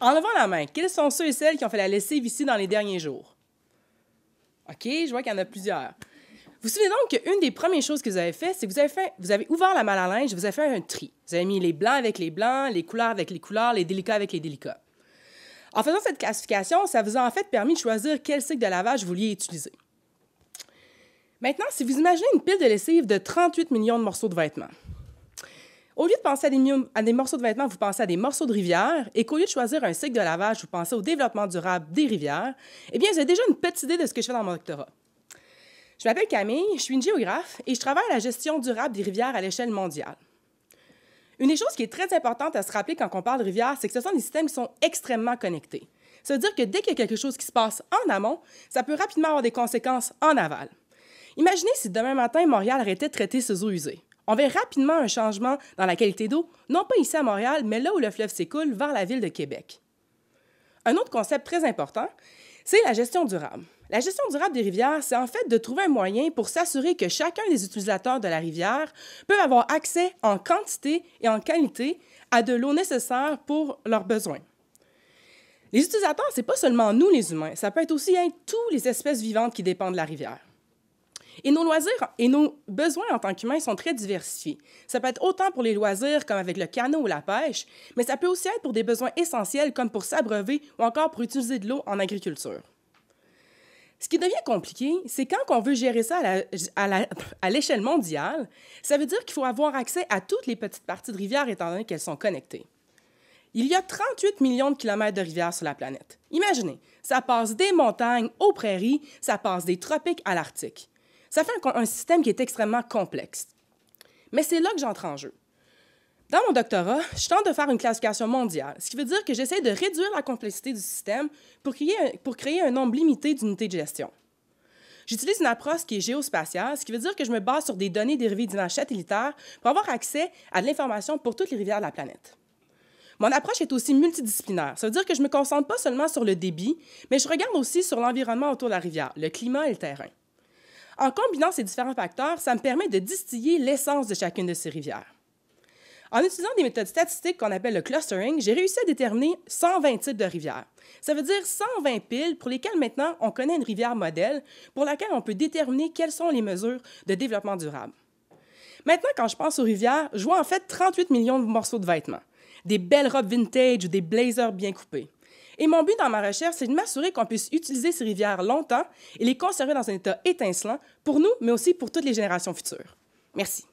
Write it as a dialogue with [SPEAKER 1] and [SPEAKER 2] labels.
[SPEAKER 1] En levant la main, quels sont ceux et celles qui ont fait la lessive ici dans les derniers jours? OK, je vois qu'il y en a plusieurs. Vous vous souvenez donc qu'une des premières choses que vous avez fait, c'est que vous avez, fait, vous avez ouvert la malle à linge, vous avez fait un tri. Vous avez mis les blancs avec les blancs, les couleurs avec les couleurs, les délicats avec les délicats. En faisant cette classification, ça vous a en fait permis de choisir quel cycle de lavage vous vouliez utiliser. Maintenant, si vous imaginez une pile de lessive de 38 millions de morceaux de vêtements, au lieu de penser à des, morceaux de vêtements, vous pensez à des morceaux de rivière et qu'au lieu de choisir un cycle de lavage, vous pensez au développement durable des rivières, eh bien, j'ai déjà une petite idée de ce que je fais dans mon doctorat. Je m'appelle Camille, je suis une géographe et je travaille à la gestion durable des rivières à l'échelle mondiale. Une des choses qui est très importante à se rappeler quand on parle de rivières, c'est que ce sont des systèmes qui sont extrêmement connectés. cest dire que dès qu'il y a quelque chose qui se passe en amont, ça peut rapidement avoir des conséquences en aval. Imaginez si demain matin, Montréal arrêtait de traiter ses eaux usées on verra rapidement un changement dans la qualité d'eau, non pas ici à Montréal, mais là où le fleuve s'écoule, vers la ville de Québec. Un autre concept très important, c'est la gestion durable. La gestion durable des rivières, c'est en fait de trouver un moyen pour s'assurer que chacun des utilisateurs de la rivière peut avoir accès en quantité et en qualité à de l'eau nécessaire pour leurs besoins. Les utilisateurs, ce n'est pas seulement nous les humains, ça peut être aussi hein, tous les espèces vivantes qui dépendent de la rivière. Et nos loisirs et nos besoins en tant qu'humains sont très diversifiés. Ça peut être autant pour les loisirs comme avec le canot ou la pêche, mais ça peut aussi être pour des besoins essentiels comme pour s'abreuver ou encore pour utiliser de l'eau en agriculture. Ce qui devient compliqué, c'est quand on veut gérer ça à l'échelle mondiale, ça veut dire qu'il faut avoir accès à toutes les petites parties de rivières étant donné qu'elles sont connectées. Il y a 38 millions de kilomètres de rivières sur la planète. Imaginez, ça passe des montagnes aux prairies, ça passe des tropiques à l'Arctique. Ça fait un, système qui est extrêmement complexe. Mais c'est là que j'entre en jeu. Dans mon doctorat, je tente de faire une classification mondiale, ce qui veut dire que j'essaie de réduire la complexité du système pour créer un, pour créer un nombre limité d'unités de gestion. J'utilise une approche qui est géospatiale, ce qui veut dire que je me base sur des données dérivées d'images satellitaires pour avoir accès à de l'information pour toutes les rivières de la planète. Mon approche est aussi multidisciplinaire. Ça veut dire que je ne me concentre pas seulement sur le débit, mais je regarde aussi sur l'environnement autour de la rivière, le climat et le terrain. En combinant ces différents facteurs, ça me permet de distiller l'essence de chacune de ces rivières. En utilisant des méthodes statistiques qu'on appelle le clustering, j'ai réussi à déterminer 120 types de rivières. Ça veut dire 120 piles pour lesquelles maintenant on connaît une rivière modèle pour laquelle on peut déterminer quelles sont les mesures de développement durable. Maintenant, quand je pense aux rivières, je vois en fait 38 millions de morceaux de vêtements, des belles robes vintage ou des blazers bien coupés. Et mon but dans ma recherche, c'est de m'assurer qu'on puisse utiliser ces rivières longtemps et les conserver dans un état étincelant pour nous, mais aussi pour toutes les générations futures. Merci.